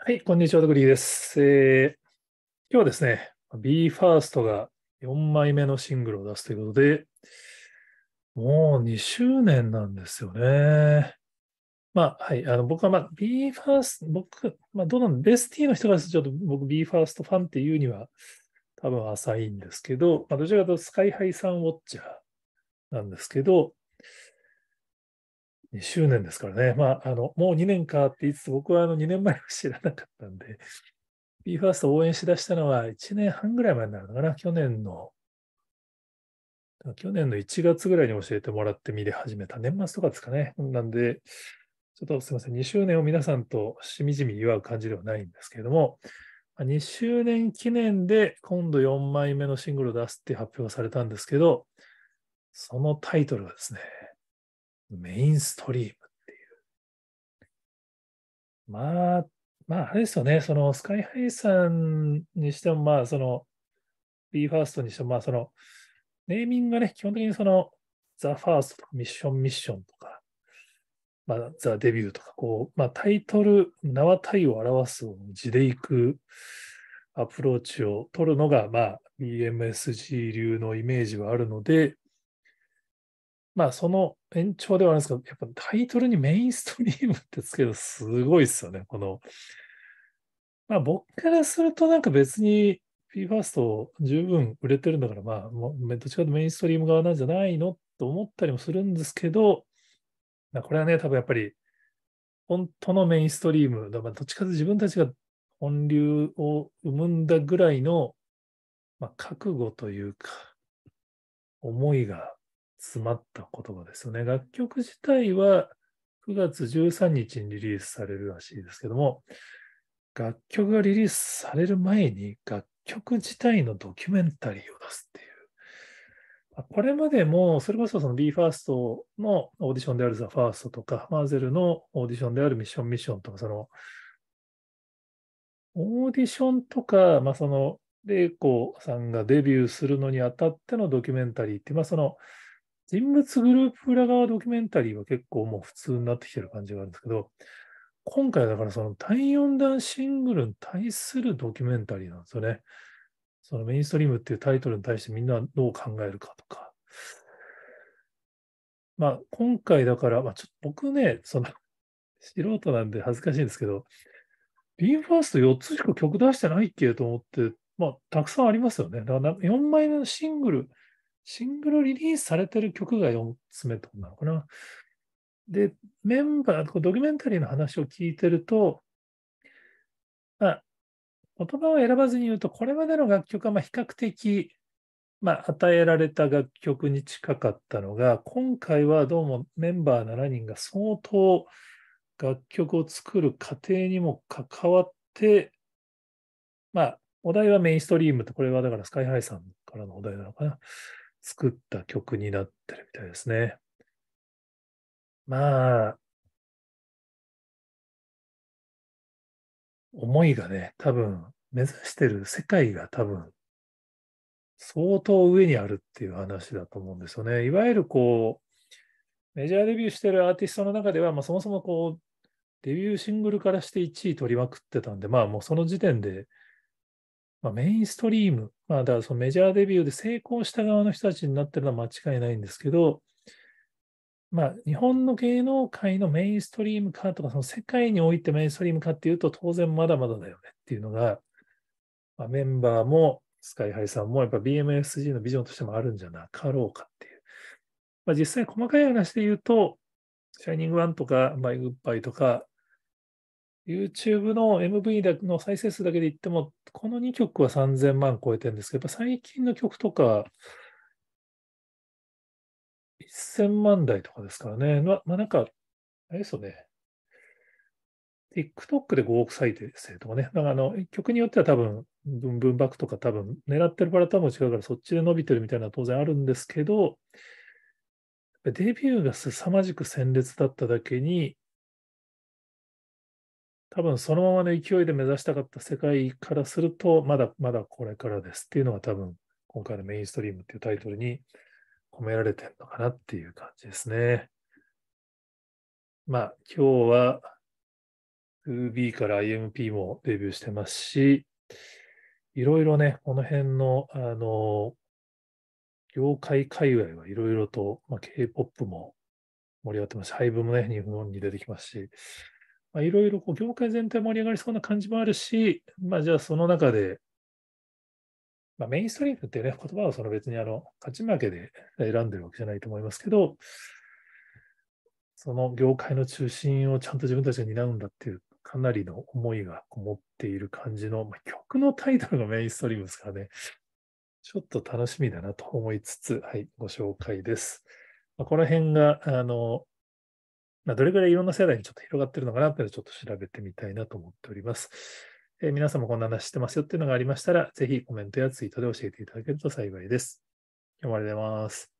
はい、こんにちは、ドグリーです。えー、今日はですね、BE:FIRST が4枚目のシングルを出すということで、もう2周年なんですよね。まあ、はい、あの僕は、まあ、BE:FIRST、僕、まあ、どうなんベスティの人がちょっと僕 BE:FIRST ファンっていうには多分浅いんですけど、まあ、どちらかというと SKY-HI さんウォッチャーなんですけど、2周年ですからね、まあ、あのもう2年かって言いつつ、僕はあの2年前は知らなかったんで、BE:FIRST を応援しだしたのは1年半ぐらい前になるのかな、去年の、去年の1月ぐらいに教えてもらって見れ始めた、年末とかですかね。なんで、ちょっとすみません、2周年を皆さんとしみじみ祝う感じではないんですけれども、2周年記念で今度4枚目のシングルを出すって発表されたんですけど、そのタイトルがですね、メインストリームっていう。まあ、まあ、あれですよね、そのスカイハイさんにしても、まあ、その BE:FIRST にしても、まあ、そのネーミングがね、基本的にそのザ・ファーストとかミッション・ミッションとか、まあ、ザ・デビューとか、こう、まあ、タイトル、名は体を表す字でいくアプローチを取るのが、まあ、BMSG 流のイメージはあるので、まあ、その延長ではあるんですけど、やっぱタイトルにメインストリームってつけるすごいっすよね。この、まあ僕からするとなんか別に p f ァ r s t 十分売れてるんだから、まあ、どっちかとメインストリーム側なんじゃないのと思ったりもするんですけど、まあ、これはね、多分やっぱり、本当のメインストリーム、だからどっちかと自分たちが本流を生むんだぐらいの、まあ、覚悟というか、思いが詰まった言葉ですよね。楽曲自体は9月13日にリリースされるらしいですけども、楽曲がリリースされる前に楽曲自体のドキュメンタリーを出すっていう。これまでも、それこそその BE:FIRST のオーディションである THEFIRST とか、マーゼルのオーディションであるミッションミッションとか、その、オーディションとか、まあ、その、玲子さんがデビューするのにあたってのドキュメンタリーって、まあ、その、人物グループ裏側ドキュメンタリーは結構もう普通になってきてる感じがあるんですけど、今回だからその第4弾シングルに対するドキュメンタリーなんですよね。そのメインストリームっていうタイトルに対してみんなどう考えるかとか。まあ今回だから、まあ、ちょっと僕ね、その 素人なんで恥ずかしいんですけど、ビンファースト4つしか曲出してないっけと思って、まあたくさんありますよね。だから4枚目のシングル、シングルリリースされてる曲が4つ目ってことなのかな。で、メンバー、ドキュメンタリーの話を聞いてると、まあ、言葉を選ばずに言うと、これまでの楽曲はま比較的、まあ、与えられた楽曲に近かったのが、今回はどうもメンバー7人が相当楽曲を作る過程にも関わって、まあ、お題はメインストリームと、これはだからスカイハイさんからのお題なのかな。作った曲になってるみたいですね。まあ、思いがね、多分、目指してる世界が多分、相当上にあるっていう話だと思うんですよね。いわゆるこう、メジャーデビューしてるアーティストの中では、まあ、そもそもこう、デビューシングルからして1位取りまくってたんで、まあもうその時点でまあ、メインストリーム、まあ、だからそのメジャーデビューで成功した側の人たちになってるのは間違いないんですけど、まあ、日本の芸能界のメインストリームかとか、その世界においてメインストリームかっていうと、当然まだまだだよねっていうのが、まあ、メンバーもスカイハイさんもやっぱ BMSG のビジョンとしてもあるんじゃなかろうかっていう。まあ、実際細かい話で言うと、シャイニングワンとか、まあ、グッバイとか、YouTube の MV の再生数だけで言っても、この2曲は3000万超えてるんですけど、やっぱ最近の曲とか、1000万台とかですからね。ま、まあ、なんか、あれですよね。TikTok で5億再生とかね。なんかあの、曲によっては多分、バックとか多分、狙ってるバラとも違うから、そっちで伸びてるみたいな当然あるんですけど、デビューが凄まじく鮮烈だっただけに、多分そのままの勢いで目指したかった世界からすると、まだまだこれからですっていうのが多分今回のメインストリームっていうタイトルに込められてるのかなっていう感じですね。まあ今日は u b から IMP もデビューしてますし、いろいろね、この辺の、あの、業界界隈はいろいろと、まあ、K-POP も盛り上がってますし、イブもね、日本に出てきますし、まあ、いろいろこう業界全体盛り上がりそうな感じもあるし、まあ、じゃあその中で、まあ、メインストリームってね、言葉はその別にあの勝ち負けで選んでるわけじゃないと思いますけど、その業界の中心をちゃんと自分たちが担うんだっていうかなりの思いがこもっている感じの、まあ、曲のタイトルがメインストリームですからね、ちょっと楽しみだなと思いつつ、はい、ご紹介です。まあ、この辺が、あの、まあ、どれぐらいいろんな世代にちょっと広がってるのかなというのをちょっと調べてみたいなと思っております。えー、皆さんもこんな話してますよっていうのがありましたら、ぜひコメントやツイートで教えていただけると幸いです。今日もありがとうございます。